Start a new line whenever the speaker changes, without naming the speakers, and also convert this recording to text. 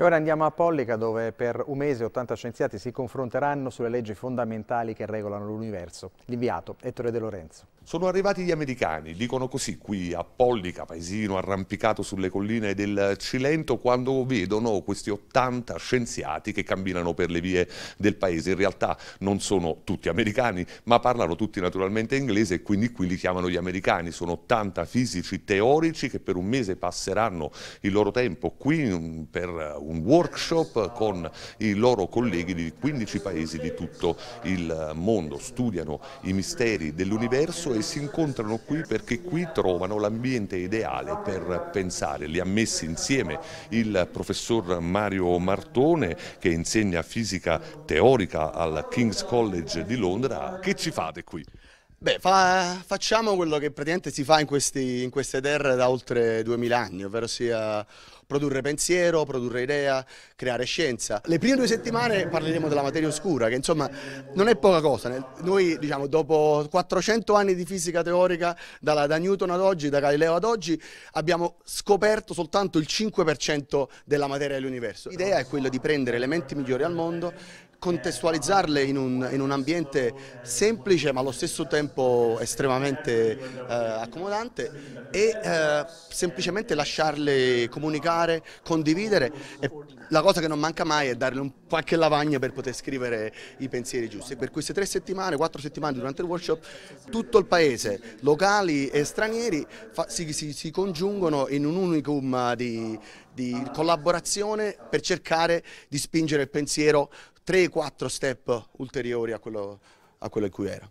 E ora andiamo a Pollica dove per un mese 80 scienziati si confronteranno sulle leggi fondamentali che regolano l'universo. L'inviato Ettore De Lorenzo.
Sono arrivati gli americani, dicono così qui a Pollica, paesino arrampicato sulle colline del Cilento, quando vedono questi 80 scienziati che camminano per le vie del paese. In realtà non sono tutti americani, ma parlano tutti naturalmente inglese e quindi qui li chiamano gli americani. Sono 80 fisici teorici che per un mese passeranno il loro tempo qui mm, per un workshop con i loro colleghi di 15 paesi di tutto il mondo. Studiano i misteri dell'universo quali si incontrano qui perché qui trovano l'ambiente ideale per pensare. Li ha messi insieme il professor Mario Martone che insegna fisica teorica al King's College di Londra. Che ci fate qui?
Beh, fa, facciamo quello che praticamente si fa in, questi, in, queste terre da oltre 2000 anni, ovvero sia produrre pensiero, produrre idea, creare scienza. Le prime due settimane parleremo della materia oscura, che insomma non è poca cosa. Noi diciamo dopo 400 anni di fisica teorica, da, da Newton ad oggi, da Galileo ad oggi, abbiamo scoperto soltanto il 5% della materia dell'universo. L'idea è quella di prendere elementi migliori al mondo, contestualizzarle in un, in un ambiente semplice ma allo stesso tempo tempo estremamente eh, accomodante e eh, semplicemente lasciarle comunicare, condividere e la cosa che non manca mai è darle un, qualche lavagna per poter scrivere i pensieri giusti. Per queste tre settimane, quattro settimane durante il workshop tutto il paese, locali e stranieri fa, si, si, si, congiungono in un unicum di, di collaborazione per cercare di spingere il pensiero 3-4 step ulteriori a quello, a quello in cui era.